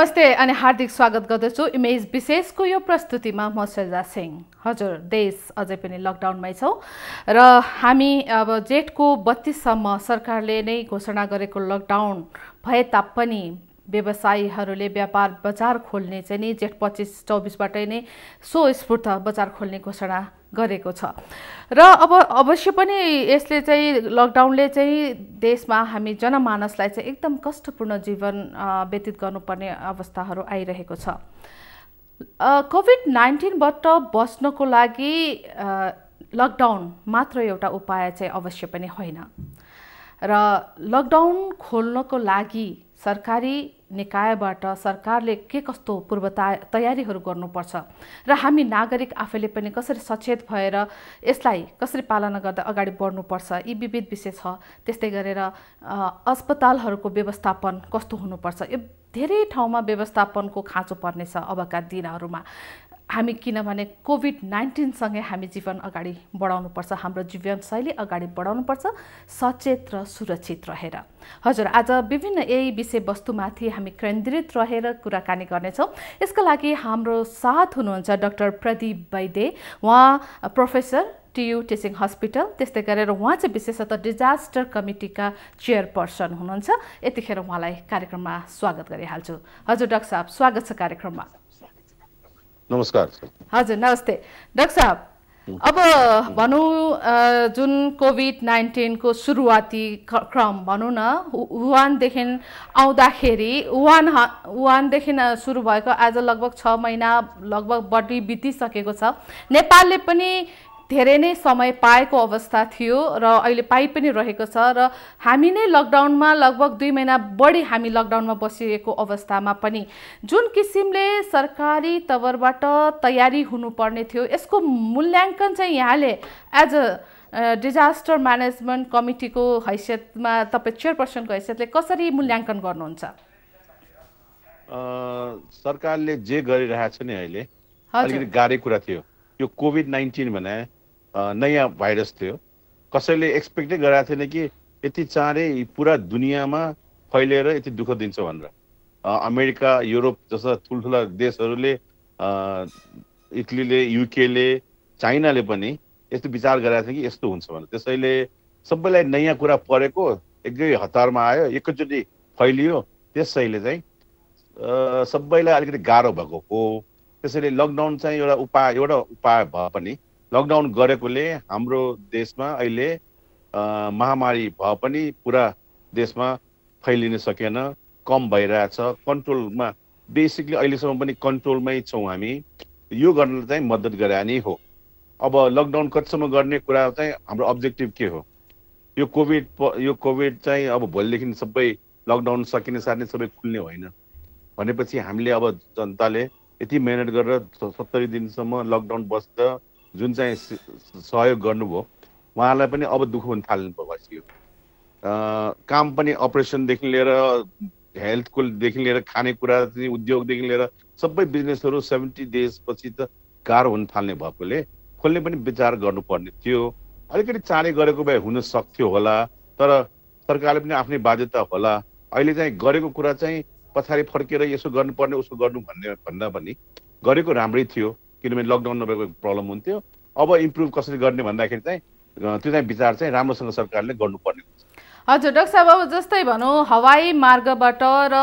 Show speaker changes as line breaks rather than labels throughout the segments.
नमस्ते अनि हार्दिक स्वागत गर्दछु इमेज विशेषको यो प्रस्तुतिमा म सृजा सिंह हजुर देश अझै पनि लकडाउनमै छौँ र हामी अब जेठको बत्तिससम्म सरकारले नै घोषणा गरेको लकडाउन भए तापनि व्यवसायीहरूले व्यापार बजार खोल्ने चाहिँ नि जेठ पच्चिस चौबिसबाटै नै सो स्फूर्त बजार खोल्ने घोषणा गरेको छ र अब अवश्य पनि यसले चाहिँ लकडाउनले चाहिँ देशमा हामी जनमानसलाई चाहिँ एकदम कष्टपूर्ण जीवन व्यतीत गर्नुपर्ने अवस्थाहरू आइरहेको छ कोभिड नाइन्टिनबाट बस्नको लागि लकडाउन मात्र एउटा उपाय चाहिँ अवश्य पनि होइन र लकडाउन खोल्नको लागि सरकारी निकायबाट सरकारले के कस्तो पूर्व तयारीहरू गर्नुपर्छ र हामी नागरिक आफैले पनि कसरी सचेत भएर यसलाई कसरी पालना गर्दा अगाडि बढ्नुपर्छ यी विविध विषय छ त्यस्तै गरेर अस्पतालहरूको व्यवस्थापन कस्तो हुनुपर्छ यो धेरै ठाउँमा व्यवस्थापनको खाँचो पर्नेछ अबका दिनहरूमा हामी किनभने कोभिड नाइन्टिनसँगै हामी जीवन अगाडि बढाउनुपर्छ हाम्रो जीवनशैली अगाडि बढाउनुपर्छ सचेत र सुरक्षित रहेर हजुर आज विभिन्न यही विषयवस्तुमाथि हामी केन्द्रित रहेर कुराकानी गर्नेछौँ यसका लागि हाम्रो साथ हुनुहुन्छ डक्टर प्रदीप वैद्य उहाँ प्रोफेसर टियु टिचिङ हस्पिटल त्यस्तै गरेर उहाँ चाहिँ विशेषतः डिजास्टर कमिटीका चेयरपर्सन हुनुहुन्छ यतिखेर उहाँलाई कार्यक्रममा स्वागत गरिहाल्छु हजुर डाक्टर साहब स्वागत छ कार्यक्रममा नमस्कार हजुर नमस्ते डाक्टर साहब अब भनौँ जुन कोभिड नाइन्टिनको सुरुवाती क्रम भनौँ न वुहानदेखि आउँदाखेरि वुहान वुहानदेखि सुरु भएको आज लगभग छ महिना लगभग बढी बितिसकेको छ नेपालले पनि धेरै नै समय पाएको अवस्था थियो र अहिले पाइ पनि रहेको छ र हामी नै लकडाउनमा लगभग दुई महिना बढी हामी लकडाउनमा बसिएको अवस्थामा पनि जुन किसिमले सरकारी तवरबाट तयारी हुनुपर्ने थियो यसको मूल्याङ्कन चाहिँ यहाँले एज अ डिजास्टर म्यानेजमेन्ट कमिटीको हैसियतमा तपाईँ चेयरपर्सनको हैसियतले कसरी मूल्याङ्कन गर्नुहुन्छ
सरकारले जे गरिरहेको छ नि अहिले अलिकति गाह्रै कुरा थियो यो कोभिड नाइन्टिन भने नयाँ भाइरस थियो कसैले एक्सपेक्टै गराएको थिएन कि यति चाँडै पुरा दुनियाँमा फैलिएर यति दुःख दिन्छ भनेर अमेरिका युरोप जस्ता ठुल्ठुला देशहरूले इटलीले युकेले चाइनाले पनि यस्तो विचार गराएको थिए कि यस्तो हुन्छ भनेर त्यसैले सबैलाई नयाँ कुरा परेको एकै हतारमा आयो एकैचोटि फैलियो त्यसैले चाहिँ सबैलाई अलिकति गाह्रो भएको हो त्यसैले लकडाउन चाहिँ एउटा उपाय एउटा उपाय भए पनि लकडाउन गरेकोले हाम्रो देशमा अहिले महामारी भए पनि पुरा देशमा फैलिन सकेन कम भइरहेछ कन्ट्रोलमा बेसिकली अहिलेसम्म पनि कन्ट्रोलमै छौँ हामी यो गर्नलाई चाहिँ मद्दत गरे नै हो अब लकडाउन कतिसम्म गर्ने कुरा चाहिँ हाम्रो अब्जेक्टिभ के हो यो कोभिड यो कोभिड चाहिँ अब भोलिदेखि सबै लकडाउन सकिने साथ नै सबै खुल्ने होइन भनेपछि हामीले अब जनताले यति मिहिनेत गरेर सत्तरी दिनसम्म लकडाउन बस्दा जुन चाहिँ सहयोग गर्नुभयो उहाँलाई पनि अब दुःख हुन थाल्नु भइसक्यो काम पनि अपरेसनदेखि लिएर हेल्थकोदेखि लिएर खानेकुरा उद्योगदेखि लिएर सबै बिजनेसहरू सेभेन्टी डेजपछि त गाह्रो हुन थाल्ने भएकोले खोल्ने पनि विचार गर्नुपर्ने थियो अलिकति चाँडै गरेको भए हुन सक्थ्यो होला तर सरकारले पनि आफ्नै बाध्यता होला अहिले चाहिँ गरेको कुरा चाहिँ पछाडि फर्केर यसो गर्नुपर्ने उसो गर्नु भन्ने भन्दा पनि गरेको राम्रै थियो किनभने लकडाउन नभएको प्रब्लम हुन्थ्यो अब इम्प्रुभ कसरी गर्ने भन्दाखेरि चाहिँ त्यो चाहिँ विचार चाहिँ राम्रोसँग सरकारले गर्नुपर्ने हुन्छ
हजुर डाक्टर साहब अब जस्तै भनौँ हवाई मार्गबाट र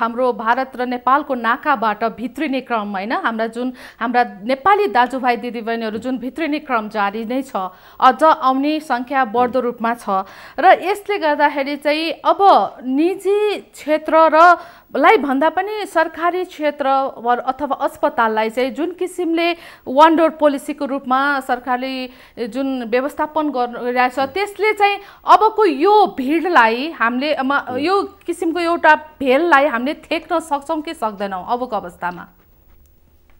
हाम्रो भारत र नेपालको नाकाबाट भित्रिने क्रम होइन हाम्रा जुन हाम्रा नेपाली दाजुभाइ दिदीबहिनीहरू जुन भित्रिने क्रम जारी नै छ अझ आउने सङ्ख्या बढ्दो रूपमा छ र यसले गर्दाखेरि चाहिँ अब निजी क्षेत्र र लाई भन्दा पनि सरकारी क्षेत्र अथवा अस्पताललाई चाहिँ जुन किसिमले वान डोर पोलिसीको रूपमा सरकारले जुन व्यवस्थापन गरिरहेको छ त्यसले चाहिँ अबको यो भिडलाई हामीले यो किसिमको एउटा भेललाई हामीले थेक्न सक्छौँ कि सक्दैनौँ अबको अवस्थामा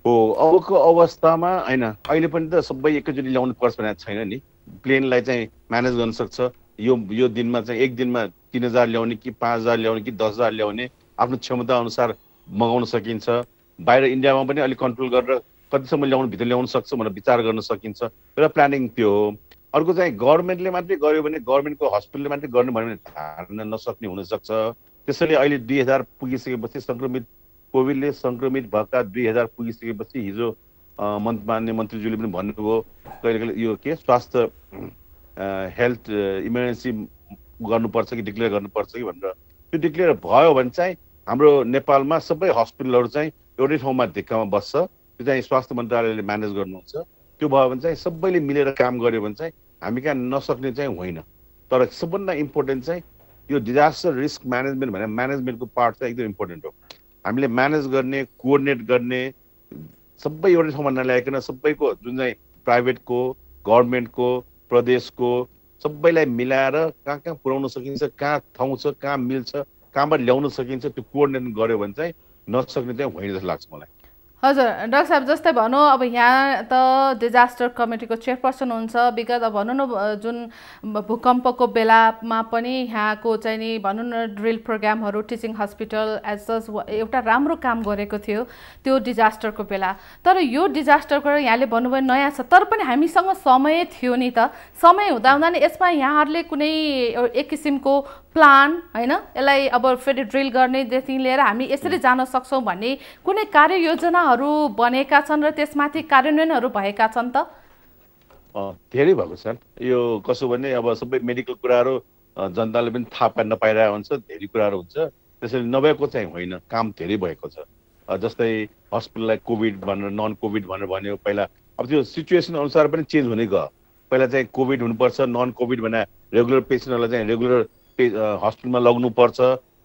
हो अबको अवस्थामा होइन अहिले पनि त सबै एकैचोटि ल्याउनु पर्छ भनेर छैन नि प्लेनलाई चाहिँ म्यानेज गर्न सक्छ यो यो दिनमा चाहिँ एक दिनमा तिन हजार ल्याउने कि पाँच हजार ल्याउने कि दस हजार ल्याउने आफ्नो क्षमता अनुसार मगाउन सकिन्छ बाहिर इन्डियामा पनि अलिक कन्ट्रोल गरेर कतिसम्म ल्याउनु भित्र ल्याउन सक्छ भनेर विचार गर्न सकिन्छ र प्लानिङ त्यो हो अर्को चाहिँ गभर्मेन्टले मात्रै गर्यो भने गभर्मेन्टको हस्पिटलले मात्रै गर्नु भन्यो भने धार्न नसक्ने हुनसक्छ त्यसैले अहिले दुई हजार पुगिसकेपछि सङ्क्रमित कोभिडले सङ्क्रमित भएका दुई हजार पुगिसकेपछि हिजो मन्त्र मान्य मन्त्रीज्यूले पनि भन्नुभयो कहिले कहिले यो के स्वास्थ्य हेल्थ इमर्जेन्सी गर्नुपर्छ कि डिक्लेयर गर्नुपर्छ कि भनेर त्यो डिक्लेयर भयो भने चाहिँ हाम्रो नेपालमा सबै हस्पिटलहरू चाहिँ एउटै ठाउँमा धिक्कामा बस्छ त्यो चाहिँ स्वास्थ्य मन्त्रालयले म्यानेज गर्नुहुन्छ त्यो भयो भने चाहिँ सबैले मिलेर काम गऱ्यो भने चाहिँ हामी कहाँ नसक्ने चाहिँ होइन तर सबभन्दा इम्पोर्टेन्ट चाहिँ यो डिजास्टर रिस्क म्यानेजमेन्ट भनेर म्यानेजमेन्टको पार्ट चाहिँ एकदम इम्पोर्टेन्ट हो हामीले म्यानेज गर्ने कोअर्डिनेट गर्ने सबै एउटै ठाउँमा नल्याइकन सबैको जुन चाहिँ प्राइभेटको गभर्मेन्टको प्रदेशको सबैलाई मिलाएर कहाँ कहाँ पुर्याउन सकिन्छ कहाँ ठाउँ छ कहाँ मिल्छ कहाँबाट ल्याउन सकिन्छ त्यो कोअर्डिनेट गर्यो भने चाहिँ नसक्ने चाहिँ होइन जस्तो लाग्छ मलाई
हजुर डाक्टर साहब जस्तै भनौँ अब यहाँ त डिजास्टर कमिटीको चेयरपर्सन हुन्छ विगत अब भनौँ न जुन भूकम्पको बेलामा पनि यहाँको चाहिँ नि भनौँ न ड्रिल प्रोग्रामहरू टिचिङ हस्पिटल एज सच एउटा राम्रो काम गरेको थियो त्यो डिजास्टरको बेला तर यो डिजास्टरको यहाँले भन्नुभयो नयाँ छ तर पनि हामीसँग समय थियो नि त समय हुँदा हुँदा नि यसमा यहाँहरूले कुनै एक किसिमको प्लान होइन यसलाई अब फेरि ड्रिल गर्नेदेखि लिएर हामी यसरी जान सक्छौँ भन्ने कुनै कार्ययोजनाहरू बनेका छन् र त्यसमाथि कार्यान्वयनहरू भएका छन् त
धेरै भएको छन् यो कसो भने अब सबै मेडिकल कुराहरू जनताले पनि थाहा पाइ नपाइरहेको हुन्छ धेरै कुराहरू हुन्छ त्यसैले नभएको चाहिँ होइन काम धेरै भएको छ जस्तै हस्पिटललाई कोभिड भनेर नन कोभिड भनेर भन्यो पहिला अब त्यो सिचुएसन अनुसार पनि चेन्ज हुने गयो पहिला चाहिँ कोभिड हुनुपर्छ नन कोभिड भने रेगुलर पेसेन्टहरूलाई चाहिँ रेगुलर हस्पिटलमा लग्नुपर्छ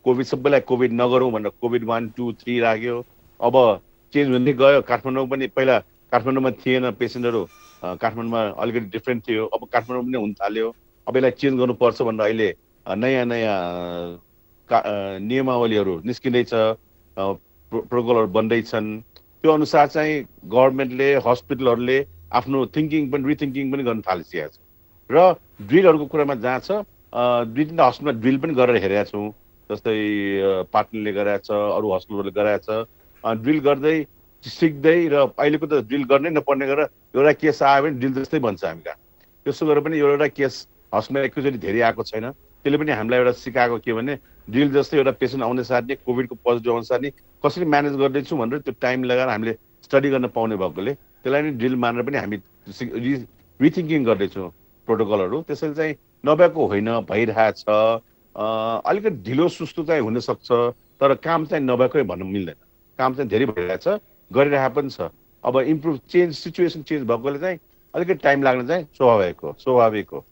कोभिड सबैलाई कोभिड नगरौँ भनेर कोभिड वान टू थ्री राख्यो अब चेन्ज हुँदै गयो काठमाडौँ पनि पहिला काठमाडौँमा थिएन पेसेन्टहरू काठमाडौँमा अलिकति डिफ्रेन्ट थियो अब काठमाडौँ पनि हुन थाल्यो अब यसलाई चेन्ज गर्नुपर्छ भनेर अहिले नयाँ नयाँ का नियमावलीहरू निस्किँदैछ प्रोटोकलहरू बन्दैछन् त्यो अनुसार चाहिँ गभर्मेन्टले हस्पिटलहरूले आफ्नो थिङ्किङ पनि रिथिङ्किङ पनि गर्न थालिसकेको छ र ड्रिलहरूको कुरामा जहाँ छ दुई तिनवटा हस्पिटलमा ड्रिल पनि गरेर हेरेका छौँ जस्तै पाटनले गराएछ अरू हस्पिटलहरूले गराएछ ड्रिल गर्दै सिक्दै र अहिलेको त ड्रिल गर्नै नपर्ने गरेर एउटा केस आयो भने ड्रिल जस्तै भन्छ हामी कहाँ त्यसो गरेर पनि एउटा केस हस्पिटलमा एकैचोटि धेरै आएको छैन त्यसले पनि हामीलाई एउटा सिकाएको के भने ड्रिल जस्तै एउटा पेसेन्ट आउने साथ नै कोभिडको पोजिटिभ आउने साथ नै कसरी म्यानेज गर्दैछु भनेर त्यो टाइम लगाएर हामीले स्टडी गर्न पाउने भएकोले त्यसलाई नै ड्रिल मानेर पनि हामी रिथिङ्किङ गर्दैछौँ प्रोटोकलहरू त्यसैले चाहिँ नभएको होइन भइरहेछ अलिकति ढिलो सुस्तो चाहिँ हुनसक्छ तर काम चाहिँ नभएकै भन्नु मिल्दैन काम चाहिँ धेरै भइरहेछ गरिरहेको पनि छ अब इम्प्रुभ चेन्ज सिचुएसन चेन्ज भएकोले चाहिँ अलिकति टाइम लाग्ने चाहिँ स्वाभाविक हो स्वाभाविक हो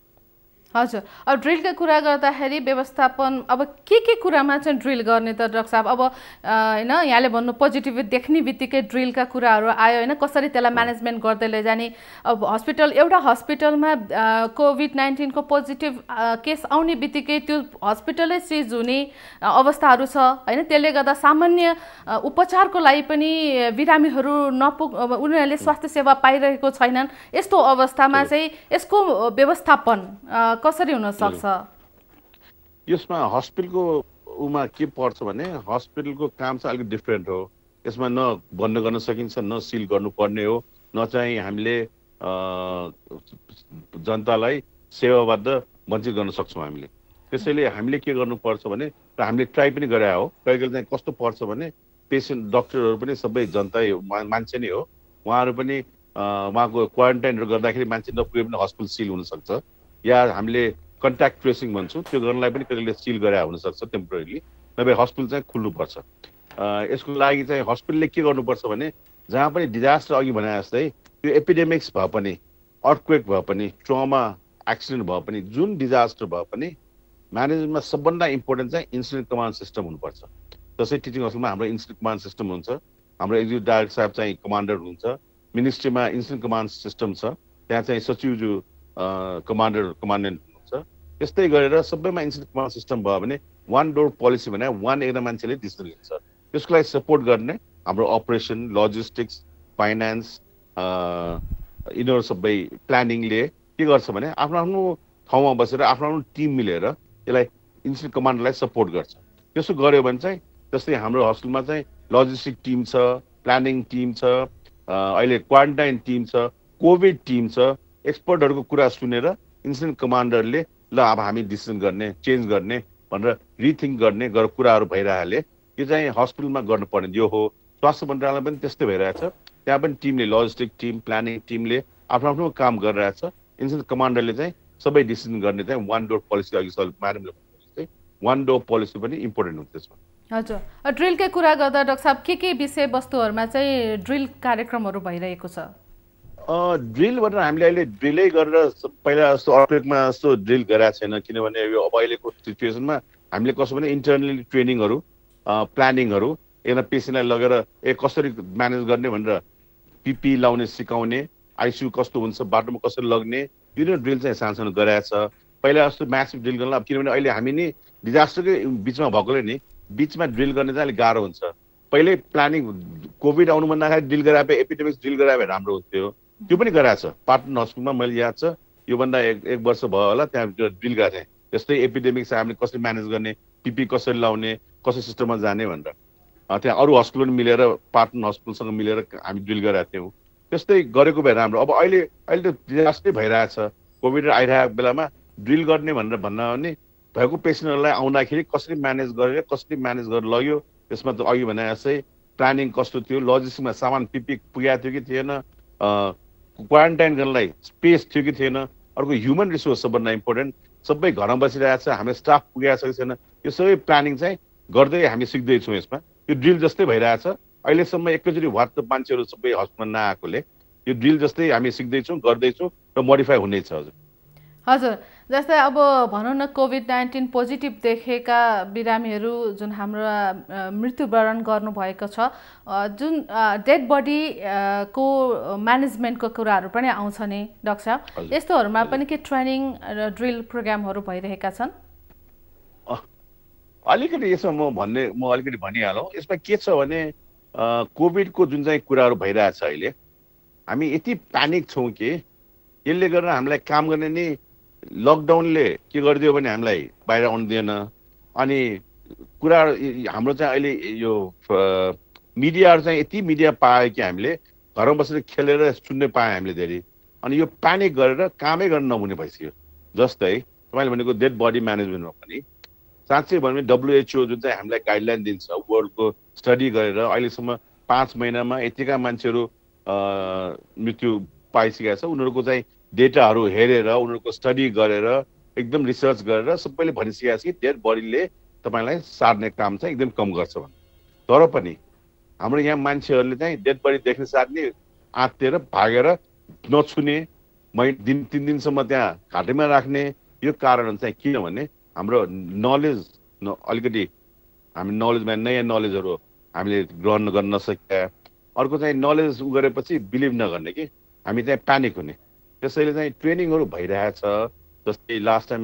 हजुर अब ड्रिलको कुरा गर्दाखेरि व्यवस्थापन अब के के कुरामा चाहिँ ड्रिल गर्ने त डक्टर साहब अब होइन यहाँले भन्नु पोजिटिभ देख्ने बित्तिकै ड्रिलका कुराहरू आयो होइन कसरी त्यसलाई म्यानेजमेन्ट गर्दै लैजाने अब हस्पिटल एउटा हस्पिटलमा कोभिड नाइन्टिनको पोजिटिभ केस आउने बित्तिकै त्यो हस्पिटलै सिज हुने अवस्थाहरू छ होइन त्यसले गर्दा सामान्य उपचारको लागि पनि बिरामीहरू नपुग उनीहरूले स्वास्थ्य सेवा पाइरहेको छैनन् यस्तो अवस्थामा चाहिँ यसको व्यवस्थापन कसरी हुन सक्छ
यसमा हस्पिटलको उमा के पर्छ भने हस्पिटलको काम चाहिँ अलिक डिफ्रेन्ट हो यसमा न बन्द गर्न सकिन्छ न सिल गर्नुपर्ने हो न चाहिँ हामीले जनतालाई सेवाबाट वञ्चित गर्न सक्छौँ हामीले त्यसैले हामीले के गर्नुपर्छ भने र हामीले ट्राई पनि गरे हो कहिले कहिले चाहिँ कस्तो पर्छ भने पेसेन्ट डक्टरहरू पनि सबै जनता मान्छे नै हो उहाँहरू पनि उहाँको क्वारेन्टाइनहरू गर्दाखेरि मान्छे नपुगे पनि हस्पिटल सिल हुनसक्छ या हामीले कन्ट्याक्ट ट्रेसिङ भन्छौँ त्यो गर्नलाई पनि कतिले सिल गरे हुनसक्छ टेम्पोरेरी नभए हस्पिटल चाहिँ खुल्नुपर्छ यसको लागि चाहिँ हस्पिटलले के गर्नुपर्छ भने जहाँ पनि डिजास्टर अघि भने जस्तै त्यो एपिडेमिक्स भए पनि अर्थक्वेक भए पनि ट्रमा एक्सिडेन्ट भए पनि जुन डिजास्टर भए पनि म्यानेजमेन्टमा सबभन्दा इम्पोर्टेन्ट चाहिँ इन्सिडेन्ट कमान्ड सिस्टम हुनुपर्छ जस्तै टिचिङ हस्पिटलमा हाम्रो इन्सिडेन्ट कमान्ड सिस्टम हुन्छ हाम्रो एक्जिक्युटिभ डाइरेक्टर साहब चाहिँ कमान्डर हुनुहुन्छ मिनिस्ट्रीमा इन्सिडेन्ट कमान्ड सिस्टम छ त्यहाँ चाहिँ सचिवज्यू कमान्डर कमान्डेन्ट हुनुहुन्छ त्यस्तै गरेर सबैमा इन्सिडेन्ट कमान्ड सिस्टम भयो भने वान डोर पोलिसी भने वान एउटा मान्छेले डिसिजन लिन्छ त्यसको लागि सपोर्ट गर्ने हाम्रो अपरेसन लजिस्टिक्स फाइनेन्स यिनीहरू सबै प्लानिङले के गर्छ भने आफ्नो आफ्नो ठाउँमा बसेर आफ्नो आफ्नो टिम मिलेर यसलाई इन्सिडेन्ट कमान्डरलाई सपोर्ट गर्छ त्यसो गऱ्यो भने चाहिँ जस्तै हाम्रो हस्पिटलमा चाहिँ लजिस्टिक टिम छ प्लानिङ टिम छ अहिले क्वारेन्टाइन टिम छ कोभिड टिम छ एक्सपर्टहरूको कुरा सुनेर इन्सिडेन्ट कमान्डरले ल अब हामी डिसिसन गर्ने चेन्ज गर्ने भनेर रिथिङ्क गर्ने गर कुराहरू भइरहेले यो चाहिँ हस्पिटलमा गर्नुपर्ने यो हो स्वास्थ्य मन्त्रालय पनि त्यस्तै भइरहेछ त्यहाँ पनि टिमले लजिस्टिक टिम प्लानिङ टिमले आफ्नो आफ्नो काम गरिरहेछ इन्सिडेन्ट कमान्डरले चाहिँ सबै डिसिजन गर्ने चाहिँ वान डोर पोलिसी अघि सर वान डोर पोलिसी पनि इम्पोर्टेन्ट हुन्छ त्यसमा
हजुर ड्रिलकै कुरा गर्दा डक्टर साहब के के विषयवस्तुहरूमा चाहिँ ड्रिल कार्यक्रमहरू भइरहेको छ
ड्रिल भनेर हामीले अहिले ड्रिलै गरेर पहिला जस्तो अर्पेकमा जस्तो ड्रिल गराएको छैन किनभने यो अब अहिलेको सिचुएसनमा हामीले कसो भने इन्टरनली ट्रेनिङहरू प्लानिङहरू एउटा पेसेन्टलाई लगेर ए कसरी म्यानेज गर्ने भनेर पिपी लाउने सिकाउने आइसियु कस्तो हुन्छ बाटोमा कसरी लग्ने यो ड्रिल चाहिँ सानो सानो गराएको छ पहिला जस्तो म्यासिभ ड्रिल गर्नु अब किनभने अहिले हामी नि डिजास्टरकै बिचमा भएकोले नि बिचमा ड्रिल गर्ने चाहिँ अलिक गाह्रो हुन्छ पहिल्यै प्लानिङ कोभिड आउनुभन्दा अगाडि ड्रिल गराए एपिडेमिक्स ड्रिल गराए भने राम्रो हुन्थ्यो त्यो पनि गराएको छ पाटन हस्पिटलमा मैले याद छ योभन्दा एक एक वर्ष भयो होला त्यहाँ डिल गरेको थिएँ जस्तै छ हामीले कसरी म्यानेज गर्ने पिपी कसरी लाउने कसरी सिस्टममा जाने भनेर त्यहाँ अरू हस्पिटल मिलेर पार्टनर हस्पिटलसँग मिलेर हामी डिल गराएको थियौँ त्यस्तै गरेको भए राम्रो अब अहिले अहिले त डिजास्टरै भइरहेछ कोभिड आइरहेको बेलामा ड्रिल गर्ने भनेर भन्न भने भएको पेसेन्टहरूलाई आउँदाखेरि कसरी म्यानेज गरेर कसरी म्यानेज गरेर लग्यो त्यसमा त अघि भने जस्तै प्लानिङ कस्तो थियो लजिस्टिकमा सामान पिपी पुगेको थियो कि थिएन क्वारेन्टाइन गर्नलाई स्पेस थियो कि थिएन अर्को ह्युमन रिसोर्स सबभन्दा इम्पोर्टेन्ट सबै घरमा बसिरहेको छ हाम्रो स्टाफ पुगिरहेको छ कि छैन यो सबै प्लानिङ चाहिँ गर्दै हामी सिक्दैछौँ यसमा यो ड्रिल जस्तै भइरहेछ अहिलेसम्म एकैचोटि वार्त मान्छेहरू सबै हस्पिटल नआएकोले यो ड्रिल जस्तै हामी सिक्दैछौँ गर्दैछौँ र मोडिफाई हुनेछ हजुर
हजुर जस्तै अब भनौँ न कोभिड नाइन्टिन पोजिटिभ देखेका बिरामीहरू जुन हाम्रो मृत्युवरण गर्नुभएको छ जुन डेड बडी को म्यानेजमेन्टको कुराहरू पनि आउँछ नि डक्टर साहब यस्तोहरूमा पनि के ट्रेनिङ र ड्रिल प्रोग्रामहरू भइरहेका छन्
अलिकति यसमा म भन्ने म अलिकति भनिहालौँ यसमा के छ भने कोभिडको जुन चाहिँ कुराहरू भइरहेछ अहिले हामी यति प्यानिक छौँ कि यसले गर्दा हामीलाई काम गर्ने नै लकडाउनले के गरिदियो भने हामीलाई बाहिर आउनु दिएन अनि कुरा हाम्रो चाहिँ अहिले यो मिडियाहरू चाहिँ यति मिडिया पायो कि हामीले घरमा बसेर खेलेर सुन्ने पायौँ हामीले धेरै अनि यो प्यानिक गरेर कामै गर्न नहुने भइसक्यो जस्तै तपाईँले भनेको डेड बडी म्यानेजमेन्टमा पनि साँच्चै भन्यो भने डब्लुएचओ जुन चाहिँ हामीलाई गाइडलाइन दिन्छ वर्ल्डको स्टडी गरेर अहिलेसम्म पाँच महिनामा यतिका मान्छेहरू मृत्यु पाइसकेको छ उनीहरूको चाहिँ डेटाहरू हेरेर उनीहरूको स्टडी गरेर एकदम रिसर्च गरेर सबैले भनिसकेको छ कि डेड बडीले तपाईँलाई सार्ने काम चाहिँ एकदम कम गर्छ भने तर पनि हाम्रो यहाँ मान्छेहरूले चाहिँ डेड बडी देख्ने साथ नै आत्तिएर भागेर नछुने मै दिन तिन दिनसम्म त्यहाँ घाटैमा राख्ने यो कारण चाहिँ किनभने हाम्रो नलेज न अलिकति हामी नलेजमा नयाँ नलेजहरू हामीले ग्रहण गर्न नसक्या अर्को चाहिँ नलेज गरेपछि बिलिभ नगर्ने कि हामी चाहिँ प्यानिक हुने त्यसैले चाहिँ ट्रेनिङहरू भइरहेछ जस्तै लास्ट टाइम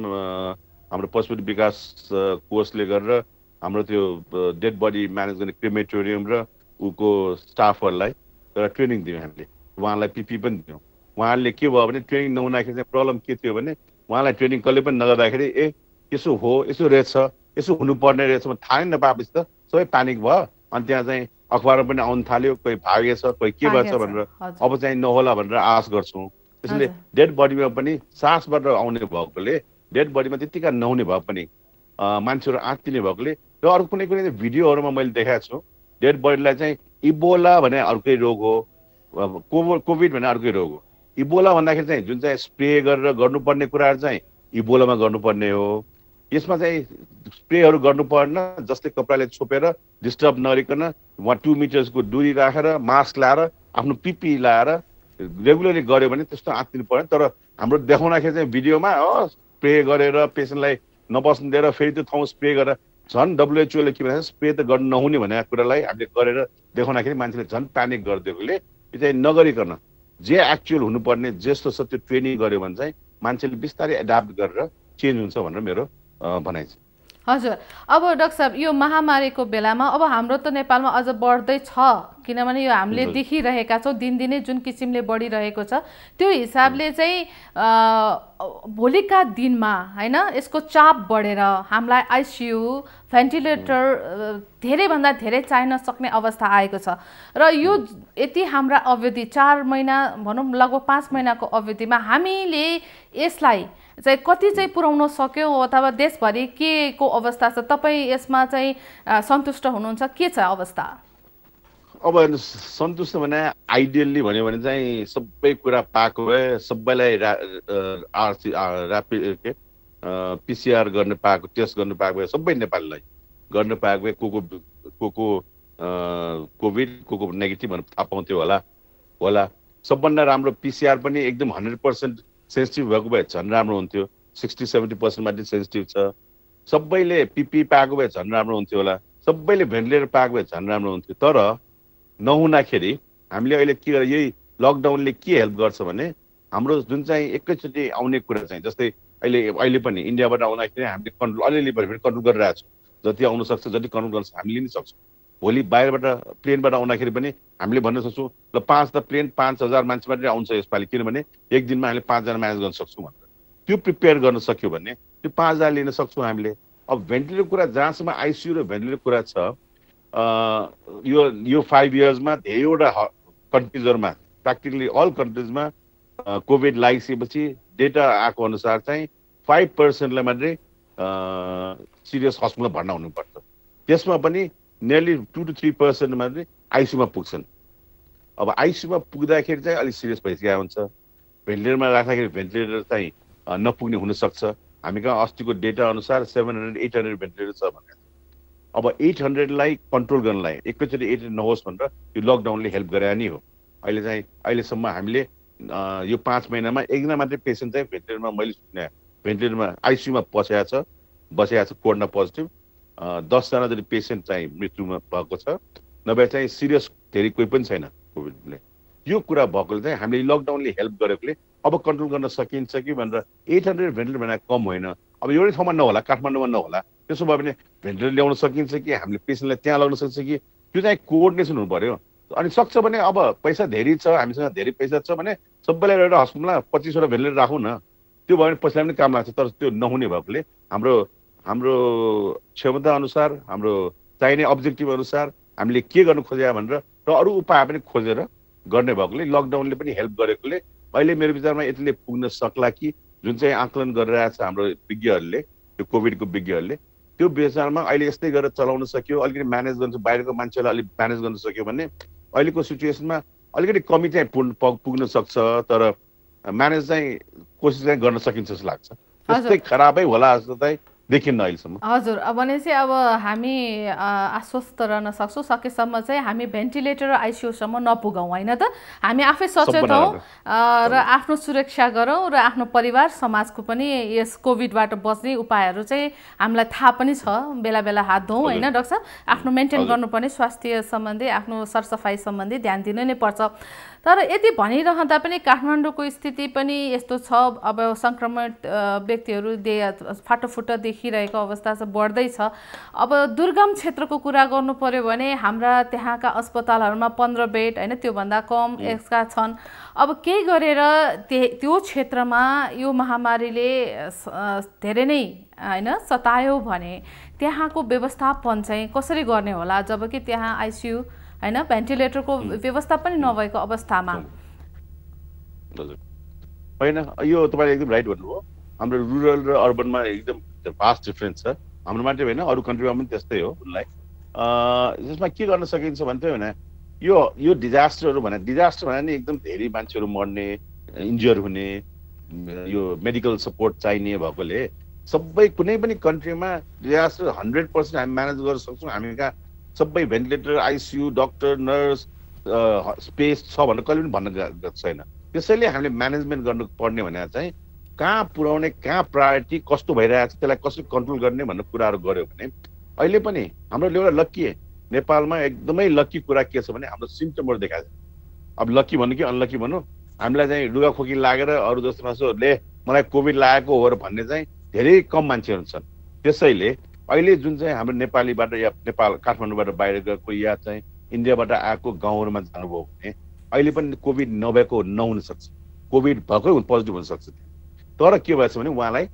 हाम्रो पशुपति विकास कोर्सले गरेर हाम्रो त्यो डेड बडी म्यानेज गर्ने क्रिमेटोरियम र उको स्टाफहरूलाई एउटा ट्रेनिङ दियौँ हामीले उहाँलाई पिपी पनि दियौँ उहाँहरूले के भयो भने ट्रेनिङ नहुँदाखेरि चाहिँ प्रब्लम के थियो भने उहाँलाई ट्रेनिङ कसले पनि नगर्दाखेरि ए यसो हो यसो रहेछ यसो हुनुपर्ने रहेछ म थाहा नै नपाएपछि त सबै प्यानिक भयो अनि त्यहाँ चाहिँ अखबारमा पनि आउनु थाल्यो कोही भागेछ कोही के भएछ भनेर अब चाहिँ नहोला भनेर आश गर्छौँ त्यसैले डेड बडीमा पनि सासबाट आउने भएकोले डेड बडीमा त्यतिका नहुने भए पनि मान्छेहरू आँतिने भएकोले र अरू कुनै कुनै भिडियोहरूमा मैले देखाएको छु डेड बडीलाई चाहिँ इबोला भने अर्कै रोग हो कोभिड भने अर्कै रोग हो इबोला भन्दाखेरि चाहिँ जुन चाहिँ स्प्रे गरेर गर्नुपर्ने कुराहरू चाहिँ इबोलामा गर्नुपर्ने हो यसमा चाहिँ स्प्रेहरू गर्नु पर्न जस्तै कपडाले छोपेर डिस्टर्ब नगरिकन वा टु मिटर्सको दुरी राखेर मास्क लाएर आफ्नो पिपी लाएर रेगुलरली गऱ्यो भने त्यस्तो आत्तिनु परेन तर हाम्रो देखाउँदाखेरि चाहिँ भिडियोमा हो स्प्रे गरेर पेसेन्टलाई नबस्नु दिएर फेरि त्यो ठाउँ स्प्रे गरेर झन् डब्लुएचओले के भन्छ स्प्रे त गर्नु नहुने भन्ने कुरालाई हामीले गरेर देखाउँदाखेरि मान्छेले झन् प्यानिक गरिदिएकोले यो चाहिँ नगरिकन जे एक्चुअल हुनुपर्ने जस्तो छ त्यो ट्रेनिङ गऱ्यो भने चाहिँ मान्छेले बिस्तारै एडाप्ट गरेर चेन्ज हुन्छ भनेर मेरो भनाइ छ
हजुर अब डाक्टर साहब यो महामारीको बेलामा अब हाम्रो त नेपालमा अझ बढ्दैछ किनभने यो हामीले देखिरहेका छौँ दिनदिनै जुन किसिमले बढिरहेको छ त्यो हिसाबले चाहिँ भोलिका दिनमा होइन यसको चाप बढेर हामीलाई आइसियु भेन्टिलेटर धेरैभन्दा धेरै चाहिन सक्ने अवस्था आएको छ र यो यति हाम्रा अवधि चार महिना भनौँ लगभग पाँच महिनाको अवधिमा हामीले यसलाई चाहिँ कति चाहिँ पुर्याउन सक्यो अथवा देशभरि के को अवस्था छ तपाईँ यसमा चाहिँ सन्तुष्ट हुनुहुन्छ के छ अवस्था
अब हेर्नुहोस् सन्तुष्ट भने आइडियल्ली भन्यो भने चाहिँ सबै कुरा पाएको भए सबैलाई आरसी ऱ्यापिड के पिसिआर गर्न पाएको टेस्ट गर्नु पाएको भए सबै नेपालीलाई गर्न पाएको भए को को को को कोभिड को को नेगेटिभ भनेर थाहा पाउँथ्यो होला होला सबभन्दा राम्रो पिसिआर पनि एकदम हन्ड्रेड पर्सेन्ट सेन्सिटिभ भएको भए झन् राम्रो हुन्थ्यो सिक्सटी सेभेन्टी पर्सेन्ट सेन्सिटिभ छ सबैले पिपी पाएको भए झन् राम्रो हुन्थ्यो होला सबैले भेन्टिलेटर पाएको भए झन् राम्रो हुन्थ्यो तर नहुँदाखेरि हामीले अहिले के गरेर यही लकडाउनले के हेल्प गर्छ भने हाम्रो जुन चाहिँ एकैचोटि आउने कुरा चाहिँ जस्तै अहिले अहिले पनि इन्डियाबाट आउँदाखेरि हामीले कन्ट्रोल अलिअलि पनि कन्ट्रोल गरिरहेको छौँ जति सक्छ जति कन्ट्रोल गर्न हामीले लिन सक्छौँ भोलि बाहिरबाट प्लेनबाट आउँदाखेरि पनि हामीले भन्न सक्छौँ ल पाँच त प्लेन पाँच हजार मान्छे मात्रै आउँछ यसपालि किनभने एक दिनमा हामीले पाँचजना म्यानेज गर्न सक्छौँ भनेर त्यो प्रिपेयर गर्न सक्यो भने त्यो पाँच हजार लिन सक्छौँ हामीले अब भेन्टिलेटर कुरा जहाँसम्म आइसियु र भेन्टिलेटर कुरा छ यो यो फाइभ इयर्समा धेरैवटा कन्ट्रिजहरूमा प्र्याक्टिकली अल कन्ट्रिजमा कोभिड लागिसकेपछि डेटा आएको अनुसार चाहिँ फाइभ पर्सेन्टलाई मात्रै सिरियस हस्पिटल भर्ना हुनुपर्छ त्यसमा पनि nearly two two three percent मात्रै आइसियुमा पुग्छन् अब आइसियुमा पुग्दाखेरि चाहिँ अलिक सिरियस भइसकेको हुन्छ भेन्टिलेटरमा राख्दाखेरि भेन्टिलेटर चाहिँ नपुग्ने हुनसक्छ हामी कहाँ अस्तिको डेटा अनुसार seven hundred eight hundred ventilator छ भनेर अब एट हन्ड्रेडलाई कन्ट्रोल गर्नलाई एकैचोटि एट हन्ड्रेड नहोस् भनेर यो लकडाउनले हेल्प गरे नि हो अहिले चाहिँ अहिलेसम्म हामीले यो पाँच महिनामा एकजना मात्रै पेसेन्ट चाहिँ भेन्टिलेटरमा मैले भेन्टिलेटरमा आइसियुमा पसेको छ बसेको छ कोरोना पोजिटिभ दसजना जति पेसेन्ट चाहिँ मृत्युमा भएको छ नभए चाहिँ सिरियस धेरै कोही पनि छैन कोभिडले यो कुरा भएकोले चाहिँ हामीले लकडाउनले हेल्प गरेकोले अब कन्ट्रोल गर्न सकिन्छ कि भनेर एट हन्ड्रेड भेन्टिलेटर भन्दा कम होइन अब एउटै ठाउँमा नहोला काठमाडौँमा नहोला त्यसो भयो भने भेन्टिलेटर ल्याउन सकिन्छ कि हामीले पेसेन्टलाई त्यहाँ लगाउन सक्छ कि त्यो चाहिँ कोअर्डिनेसन हुनु पऱ्यो अनि सक्छ भने अब पैसा धेरै छ हामीसँग धेरै पैसा छ भने सबैलाई एउटा हस्पिटलमा पच्चिसवटा भेन्टिलेटर राखौँ न त्यो भयो भने पैसा पनि काम लाग्छ तर त्यो नहुने भएकोले हाम्रो हाम्रो क्षमता अनुसार हाम्रो चाहिने अब्जेक्टिभ अनुसार हामीले के गर्नु खोजे भनेर र अरू उपाय पनि खोजेर गर्ने भएकोले लकडाउनले पनि हेल्प गरेकोले अहिले मेरो विचारमा यतिले पुग्न सक्ला कि जुन चाहिँ आकलन गरिरहेछ हाम्रो विज्ञहरूले त्यो कोभिडको विज्ञहरूले त्यो विचारमा अहिले यस्तै गरेर चलाउन सक्यो अलिकति म्यानेज गर्नु बाहिरको मान्छेलाई अलिक म्यानेज गर्न सक्यो भने अहिलेको सिचुएसनमा अलिकति कमी चाहिँ पुग्न पुग्न सक्छ तर म्यानेज चाहिँ कोसिस चाहिँ गर्न सकिन्छ जस्तो लाग्छ त्यस्तै खराबै होला जस्तो चाहिँ देखिन्न अहिलेसम्म
हजुर भने चाहिँ अब हामी आश्वस्त रहन सक्छौँ सकेसम्म चाहिँ हामी भेन्टिलेटर र आइसियुसम्म नपुगौँ होइन त हामी आफै सचेत हौँ र आफ्नो सुरक्षा गरौँ र आफ्नो परिवार समाजको पनि यस कोभिडबाट बच्ने उपायहरू चाहिँ हामीलाई थाहा पनि छ बेला बेला हात धोउँ होइन डाक्टर साहब आफ्नो मेन्टेन गर्नुपर्ने स्वास्थ्य सम्बन्धी आफ्नो सरसफाइ सम्बन्धी ध्यान दिनु नै पर्छ तर यति भनिरहँदा पनि काठमाडौँको स्थिति पनि यस्तो छ अब सङ्क्रमित व्यक्तिहरू दे फाटोफुटो देखिरहेको अवस्था छ बढ्दैछ अब दुर्गम क्षेत्रको कुरा गर्नु पऱ्यो भने हाम्रा त्यहाँका अस्पतालहरूमा पन्ध्र बेड होइन त्योभन्दा कम यसका छन् अब केही गरेर त्यो क्षेत्रमा यो महामारीले धेरै नै होइन सतायो भने त्यहाँको व्यवस्थापन चाहिँ कसरी गर्ने होला जबकि त्यहाँ आइसियु होइन भेन्टिलेटरको व्यवस्था पनि नभएको अवस्थामा
होइन यो तपाईँले एकदम राइट भन्नुभयो हाम्रो रुरल र अर्बनमा एकदम फास्ट डिफ्रेन्स छ हाम्रो मात्रै होइन अरू कन्ट्रीमा पनि त्यस्तै हो उनलाई यसमा के गर्न सकिन्छ भन्थ्यो भने यो यो डिजास्टरहरू भने डिजास्टर भने नि एकदम धेरै मान्छेहरू मर्ने इन्जर हुने यो मेडिकल सपोर्ट चाहिने भएकोले सबै कुनै पनि कन्ट्रीमा डिजास्टर हन्ड्रेड पर्सेन्ट हामी म्यानेज गर्न सक्छौँ हामी कहाँ सबै ventilator ICU doctor nurse space छ भनेर कहिले पनि भन्न छैन त्यसैले हामीले म्यानेजमेन्ट गर्नु पर्ने भने चाहिँ कहाँ पुर्याउने कहाँ प्रायोरिटी कस्तो भइरहेको छ त्यसलाई कसरी कन्ट्रोल गर्ने भन्ने कुराहरू गऱ्यो भने अहिले पनि हाम्रो एउटा लक्की नेपालमा एकदमै लक्की कुरा के छ भने हाम्रो सिम्टमहरू देखाएको अब लक्की भनौँ कि अनलक्की भनौँ हामीलाई चाहिँ लुगाखोकी लागेर अरू जस्तो मासुहरूले मलाई कोभिड लागेको हो भन्ने चाहिँ धेरै कम मान्छेहरू छन् त्यसैले अहिले जुन चाहिँ हाम्रो नेपालीबाट या नेपाल काठमाडौँबाट बाहिर गएको या चाहिँ इन्डियाबाट आएको गाउँहरूमा जानुभयो भने अहिले पनि कोभिड नभएको नहुनसक्छ कोभिड भएकै पोजिटिभ हुनसक्छ तर के भएछ भने उहाँलाई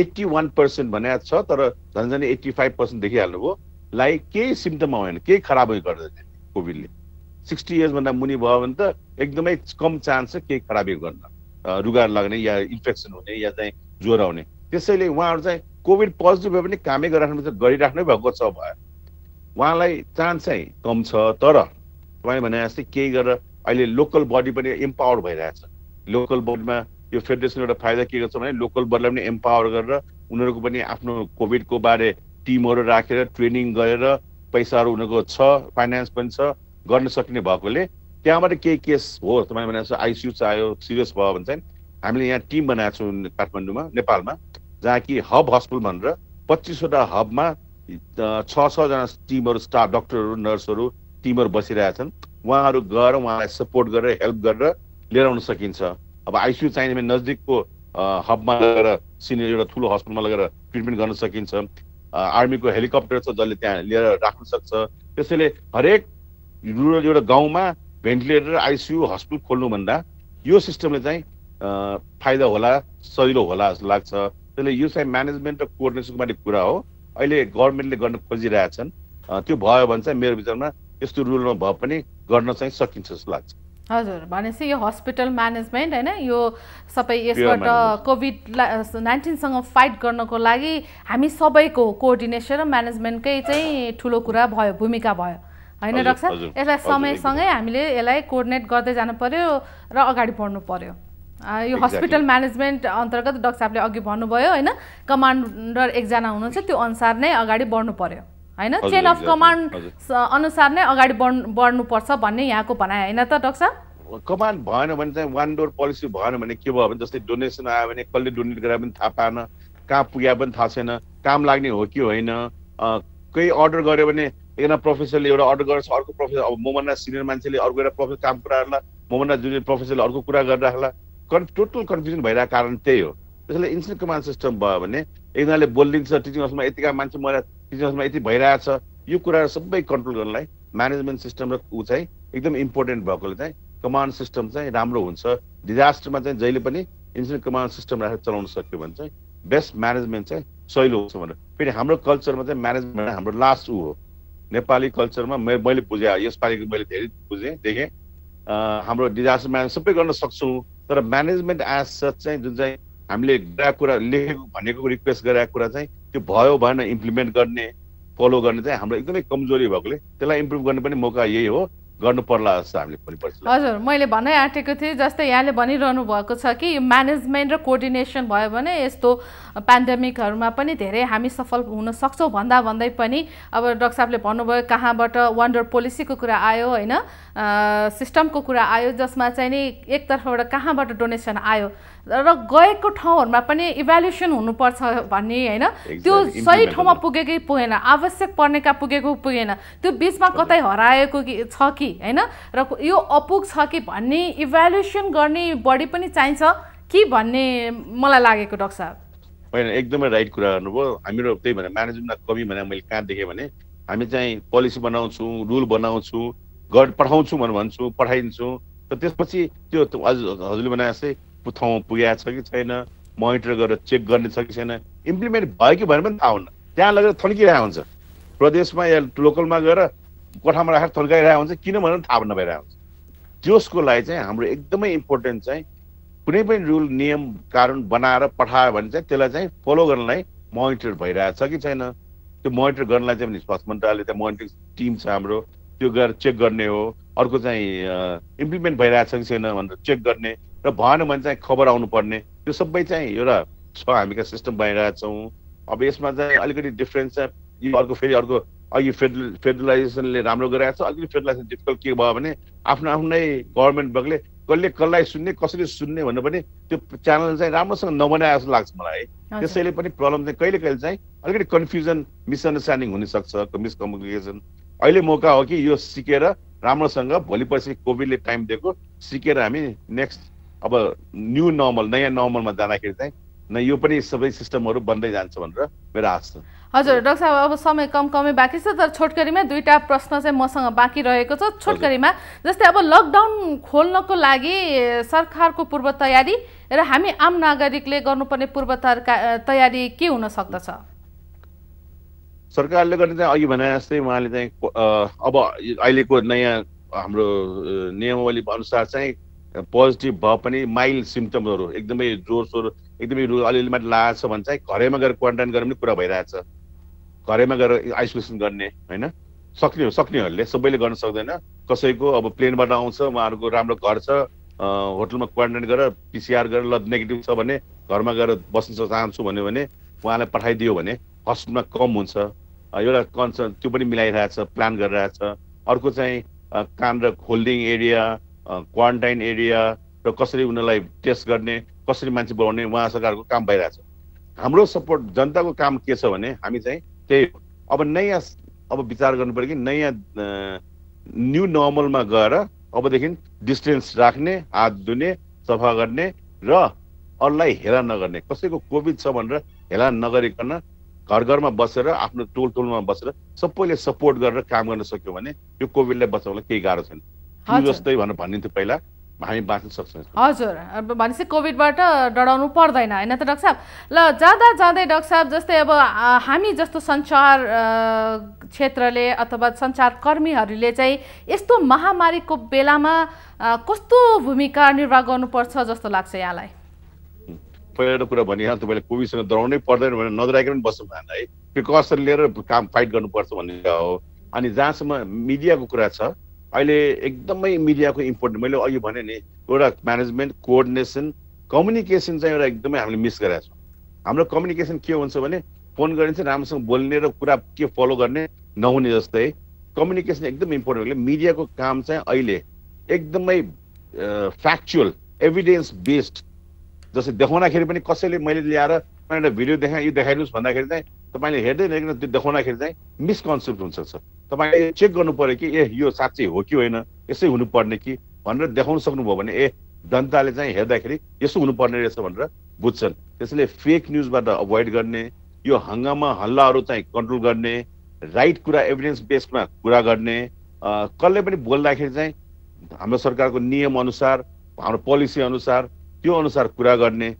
एट्टी वान पर्सेन्ट भनेको छ तर झन् झन् एट्टी फाइभ पर्सेन्ट देखिहाल्नुभयो लाई केही सिम्टम आएन केही खराबै गर्दैन कोभिडले सिक्सटी इयर्सभन्दा मुनि भयो भने त एकदमै कम चान्स छ केही खराबी गर्न रुगा लाग्ने या इन्फेक्सन हुने या चाहिँ ज्वरो आउने त्यसैले उहाँहरू चाहिँ कोभिड पोजिटिभ भए पनि कामै गरिराख्नु गरिराख्नै भएको छ भयो उहाँलाई चान्स चाहिँ कम छ तर तपाईँले भने जस्तै केही गरेर अहिले लोकल बडी पनि इम्पावर भइरहेछ लोकल बडीमा यो फेडरेसनको एउटा फाइदा के गर्छ भने लोकल बडीलाई पनि इम्पावर गरेर उनीहरूको पनि आफ्नो कोभिडको बारे टिमहरू राखेर ट्रेनिङ गरेर पैसाहरू उनीहरूको छ फाइनेन्स पनि छ गर्न सकिने भएकोले त्यहाँबाट केही केस हो तपाईँले भने आइसियु चाहियो सिरियस भयो भने चाहिँ हामीले यहाँ टिम बनाएको छौँ काठमाडौँमा नेपालमा जहाँ कि हब हस्पिटल भनेर पच्चिसवटा हबमा छ छजना टिमहरू स्टाफ डक्टरहरू नर्सहरू टिमहरू छन् उहाँहरू गएर उहाँलाई सपोर्ट गरेर हेल्प गरेर लिएर आउन सकिन्छ अब आइसियु चाहिने भने नजिकको हबमा लगेर सिनियर एउटा ठुलो हस्पिटलमा लगेर ट्रिटमेन्ट गर्न सकिन्छ आर्मीको हेलिकप्टर छ जसले त्यहाँ लिएर राख्न सक्छ त्यसैले हरेक रुरल एउटा गाउँमा भेन्टिलेटर आइसियु हस्पिटल खोल्नुभन्दा यो सिस्टमले चाहिँ फाइदा होला सजिलो होला जस्तो लाग्छ त्यसले यो चाहिँ म्यानेजमेन्ट र कोअर्डिनेसनको मात्रै कुरा हो अहिले गभर्मेन्टले गर्न खोजिरहेछन् त्यो भयो भने चाहिँ मेरो विचारमा यस्तो रुलमा भए पनि गर्न चाहिँ सकिन्छ जस्तो लाग्छ
हजुर भनेपछि यो हस्पिटल म्यानेजमेन्ट होइन यो सबै यसबाट कोभिड नाइन्टिनसँग फाइट गर्नको लागि हामी सबैको कोअर्डिनेसन र म्यानेजमेन्टकै चाहिँ ठुलो कुरा भयो भूमिका भयो होइन डाक्टर यसलाई समयसँगै हामीले यसलाई कोअर्डिनेट गर्दै जानु पर्यो र अगाडि बढ्नु पर्यो यो हस्पिटल म्यानेजमेन्ट अन्तर्गत डक्टर साहबले अघि भन्नुभयो होइन कमान्डर एकजना हुनुहुन्छ त्यो अनुसार नै अगाडि बढ्नु पर्यो होइन चेन अफ कमान्ड अनुसार नै अगाडि बढ्नु बढ्नुपर्छ भन्ने यहाँको भनाइ होइन त डक्टर साहब
कमान्ड भएन भने चाहिँ वान डोर पोलिसी भएन भने के भयो भने जस्तै डोनेसन आयो भने कसले डोनेट गरे पनि थाहा पाएन कहाँ पुग्या पनि थाहा छैन काम लाग्ने हो कि होइन केही अर्डर गर्यो भने एकजना प्रोफेसरले एउटा अर्डर गर्छ अर्को प्रोफेसर अब मभन्दा सिनियर मान्छेले अर्को एउटा प्रोफेसर काम कुरा गर्ला मभन्दा जुनियर प्रोफेसरले अर्को कुरा गरिराख्ला कन् टोटल कन्फ्युजन भइरहेको कारण त्यही हो त्यसैले इन्स्टेन्ट कमान्ड सिस्टम भयो भने एकजनाले बोलिदिन्छ टिचिङ हाउसमा यतिका मान्छे मर टिचिङ हाउसमा यति भइरहेछ यो कुराहरू सबै कन्ट्रोल गर्नलाई म्यानेजमेन्ट सिस्टम र ऊ चाहिँ एकदम इम्पोर्टेन्ट भएकोले चाहिँ कमान्ड सिस्टम चाहिँ राम्रो हुन्छ डिजास्टरमा चाहिँ जहिले पनि इन्सिडेन्ट कमान्ड सिस्टम राखेर चलाउन सक्यो भने चाहिँ बेस्ट म्यानेजमेन्ट चाहिँ सहिलो हुन्छ भनेर फेरि हाम्रो कल्चरमा चाहिँ म्यानेजमेन्ट हाम्रो लास्ट ऊ हो नेपाली कल्चरमा मैले मैले बुझेँ यसपालिको मैले धेरै बुझेँ देखेँ हाम्रो डिजास्टर म्यानेज सबै गर्न सक्छौँ तर म्यानेजमेन्ट एज सच चाहिँ जुन चाहिँ हामीले गराएको कुरा लेखेको भनेको रिक्वेस्ट गरेको कुरा चाहिँ त्यो भयो भएन इम्प्लिमेन्ट गर्ने फलो गर्ने चाहिँ हाम्रो एकदमै कमजोरी भएकोले त्यसलाई इम्प्रुभ गर्ने पनि मौका यही हो गर्नु पर्ला जस्तो हामीले
हजुर मैले भन्नै आँटेको थिएँ जस्तै यहाँले भनिरहनु भएको छ कि म्यानेजमेन्ट र कोअर्डिनेसन भयो भने यस्तो पेन्डेमिकहरूमा पनि धेरै हामी सफल हुन सक्छौँ भन्दा भन्दै पनि अब डक्टर साहबले भन्नुभयो कहाँबाट वन्डर पोलिसीको कुरा आयो होइन सिस्टमको कुरा आयो जसमा चाहिँ नि एकतर्फबाट कहाँबाट डोनेसन आयो र गएको ठाउँहरूमा पनि इभ्यालुएसन हुनुपर्छ भन्ने होइन त्यो सही ठाउँमा पुगेकै पुगेन आवश्यक पर्नेका पुगेको पुगेन त्यो बिचमा कतै हराएको कि छ कि होइन र यो अपुग छ कि भन्ने इभ्यालुएसन गर्ने बढी पनि चाहिन्छ कि भन्ने मलाई लागेको डक्टर साहब
होइन एकदमै राइट कुरा गर्नुभयो हामीहरू त्यही भनेर म्यानेजमेन्टमा कमी भनेर मैले कहाँ देखेँ भने हामी चाहिँ पोलिसी बनाउँछौँ रुल बनाउँछौँ गर् पठाउँछौँ भनेर भन्छौँ पठाइदिन्छौँ र त्यसपछि त्यो हजुरले भने जस्तै ठाउँमा पुगेको छ कि छैन मोनिटर गरेर चेक गर्ने छ कि छैन इम्प्लिमेन्ट भयो कि भएन पनि थाहा हुन्न त्यहाँ लगेर थन्किरहेको हुन्छ प्रदेशमा या लोकलमा गएर कोठामा राखेर थन्काइरहेको हुन्छ किन भनेर थाहा नभइरहेको हुन्छ त्यसको लागि चाहिँ हाम्रो एकदमै इम्पोर्टेन्ट चाहिँ कुनै पनि रुल नियम कानुन बनाएर पठायो भने चाहिँ त्यसलाई चाहिँ फलो गर्नलाई मोनिटर भइरहेको छ कि छैन त्यो मोनिटर गर्नलाई चाहिँ स्वास्थ्य मन्त्रालय त्यहाँ मोनिटरिङ टिम छ हाम्रो त्यो गएर चेक गर्ने हो अर्को चाहिँ इम्प्लिमेन्ट भइरहेको छ कि छैन भनेर चेक गर्ने र भएन भने चाहिँ खबर आउनु पर्ने त्यो सबै चाहिँ एउटा छ हामी कहाँ सिस्टम बनाइरहेछौँ अब यसमा चाहिँ अलिकति डिफ्रेन्स छ यो अर्को फेरि अर्को अघि फेडरल फेडरलाइजेसनले राम्रो गरिरहेको छ अलिकति फेडरलाइजेसन डिफिकल्ट के भयो भने आफ्नो आफ्नै गभर्मेन्ट वर्गले कसले कसलाई सुन्ने कसरी सुन्ने भनेर पनि त्यो च्यानल चाहिँ राम्रोसँग नबनाए जस्तो लाग्छ मलाई त्यसैले पनि प्रब्लम चाहिँ कहिले कहिले चाहिँ अलिकति कन्फ्युजन मिसअन्डरस्ट्यान्डिङ हुनसक्छ मिसकम्युनिकेसन अहिले मौका हो कि यो सिकेर राम्रोसँग भोलि पर्सि कोभिडले टाइम दिएको सिकेर हामी नेक्स्ट अब न्यू नर्मल नयाँ नर्मलमा जाँदाखेरि चाहिँ न यो पनि सबै सिस्टमहरू बन्दै जान्छ भनेर मेरो आश छ
हजुर डाक्टर साहब अब समय कम कमै बाँकी छ तर छोटकरीमा दुईवटा प्रश्न चाहिँ मसँग बाँकी रहेको छ छोटकरीमा जस्तै अब लकडाउन खोल्नको लागि सरकारको पूर्व तयारी र हामी आम नागरिकले गर्नुपर्ने पूर्व तयारी के हुन सक्दछ
सरकारले गर्ने चाहिँ अघि भने जस्तै उहाँले चाहिँ अब अहिलेको नयाँ हाम्रो नियमावली अनुसार चाहिँ पोजिटिभ भए पनि माइल्ड सिम्टमहरू एकदमै जोरसोर एकदमै अलिअलि मात्र लागेको छ भने चाहिँ घरैमा गएर क्वारेन्टाइन गर्ने पनि कुरा भइरहेछ घरैमा गएर आइसोलेसन गर्ने होइन सक्ने सक्नेहरूले सबैले गर्न सक्दैन कसैको अब प्लेनबाट आउँछ उहाँहरूको राम्रो घर छ होटलमा क्वारेन्टाइन गरेर पिसिआर गरेर ल नेगेटिभ छ भने घरमा गएर बस्न चाहन्छु भन्यो भने उहाँलाई पठाइदियो भने हस्पिटलमा कम हुन्छ एउटा कन्सर्न त्यो पनि मिलाइरहेछ प्लान गरिरहेछ अर्को चाहिँ कान र होल्डिङ एरिया क्वारेन्टाइन एरिया र कसरी उनीहरूलाई टेस्ट गर्ने कसरी मान्छे बोलाउने उहाँ सरकारको काम भइरहेछ हाम्रो सपोर्ट जनताको काम के छ भने हामी चाहिँ त्यही अब नयाँ अब विचार गर्नु पऱ्यो कि नयाँ न्यु नर्मलमा गएर अबदेखि डिस्टेन्स राख्ने हात धुने सफा गर्ने र अरूलाई हेला नगर्ने कसैको कोभिड छ भनेर हेला नगरिकन घर घरमा बसेर आफ्नो टोल टोलमा बसेर सबैले सपोर्ट गरेर काम गर्न सक्यो भने यो कोभिडलाई बचाउनलाई केही गाह्रो छैन जस्तै भनेर भनिन्थ्यो पहिला हामी बाँच्न सक्छौँ
हजुर भनेपछि कोभिडबाट डराउनु पर्दैन होइन त डक्टर साहब ल जाँदा जाँदै डक्टर साहब जस्तै अब हामी जस्तो सञ्चार क्षेत्रले अथवा सञ्चारकर्मीहरूले चाहिँ यस्तो महामारीको बेलामा कस्तो भूमिका निर्वाह गर्नुपर्छ जस्तो लाग्छ यहाँलाई
पहिला एउटा कुरा भनिहाल्नु तपाईँले कोभिडसँग डराउनै पर्दैन भनेर पनि बस्नु भएन है प्रिकसन लिएर काम फाइट गर्नुपर्छ भन्ने हो अनि जहाँसम्म मिडियाको कुरा छ अहिले एकदमै मिडियाको इम्पोर्टेन्ट मैले अघि भने नि एउटा म्यानेजमेन्ट कोअर्डिनेसन कम्युनिकेसन चाहिँ एउटा एकदमै हामीले मिस गरेका छौँ हाम्रो कम्युनिकेसन के हुन्छ भने फोन गरिन्छ राम्रोसँग बोल्ने र कुरा के फलो गर्ने नहुने जस्तै कम्युनिकेसन एकदम इम्पोर्टेन्ट मिडियाको काम चाहिँ अहिले एकदमै फ्याक्चुअल एभिडेन्स बेस्ड जस्तै देखाउँदाखेरि पनि कसैले मैले ल्याएर एउटा भिडियो देखाएँ यो देखाइदिनुहोस् भन्दाखेरि चाहिँ तपाईँले हेर्दै हेर्दैन त्यो देखाउँदाखेरि चाहिँ मिसकन्सेप्ट हुनसक्छ तपाईँले चेक गर्नु पऱ्यो कि ए यो साँच्चै हो कि होइन यसै हुनुपर्ने कि भनेर देखाउन सक्नुभयो भने ए जनताले चाहिँ हेर्दाखेरि यसो हुनुपर्ने रहेछ भनेर बुझ्छन् त्यसैले फेक न्युजबाट अभोइड गर्ने यो हङ्गामा हल्लाहरू चाहिँ कन्ट्रोल गर्ने राइट कुरा एभिडेन्स बेसमा कुरा गर्ने कसले पनि बोल्दाखेरि चाहिँ हाम्रो सरकारको नियम अनुसार हाम्रो पोलिसी अनुसार त्यो अनुसार कुरा गर्ने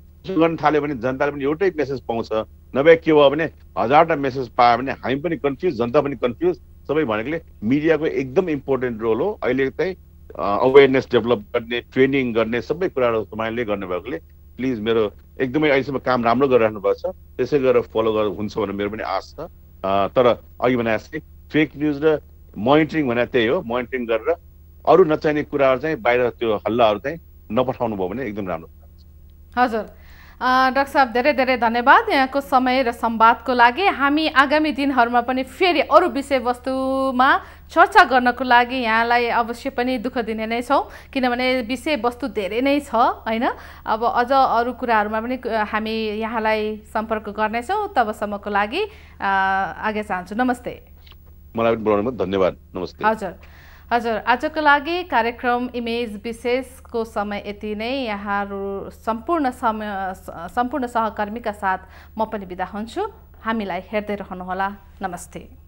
गर्न थाल्यो भने जनताले पनि एउटै मेसेज पाउँछ नभए के भयो भने हजारवटा मेसेज पायो भने हामी पनि कन्फ्युज जनता पनि कन्फ्युज सबै भनेकोले मिडियाको एकदम इम्पोर्टेन्ट रोल हो अहिले चाहिँ अवेरनेस डेभलप गर्ने ट्रेनिङ गर्ने सबै कुराहरू तपाईँले गर्नुभएकोले प्लिज मेरो एकदमै अहिलेसम्म काम राम्रो गरिराख्नु भएको छ त्यसै गरेर फलो गर हुन्छ भनेर मेरो पनि आश छ तर अघि भने जस्तै फेक न्युज र मोनिटरिङ भने त्यही हो मोनिटरिङ गरेर अरू नचाहिने कुराहरू चाहिँ बाहिर त्यो हल्लाहरू चाहिँ नपठाउनु भयो भने एकदम राम्रो
हजुर डाक्टर साहब धेरै धेरै धन्यवाद यहाँको समय र सम्वादको लागि हामी आगामी दिनहरूमा पनि फेरि अरू विषयवस्तुमा चर्चा गर्नको लागि यहाँलाई अवश्य पनि दुःख दिने नै छौँ किनभने विषयवस्तु धेरै नै छ होइन अब अझ अरू कुराहरूमा पनि हामी यहाँलाई सम्पर्क गर्नेछौँ तबसम्मको लागि आज्ञा चाहन्छु नमस्ते
मलाई पनि धन्यवाद नमस्ते हजुर
हजुर आजको लागि कार्यक्रम इमेज विशेषको समय यति नै यहाँहरू सम्पूर्ण समय सम्पूर्ण सहकर्मीका साथ म पनि बिदा हुन्छु हामीलाई हेर्दै रहनुहोला नमस्ते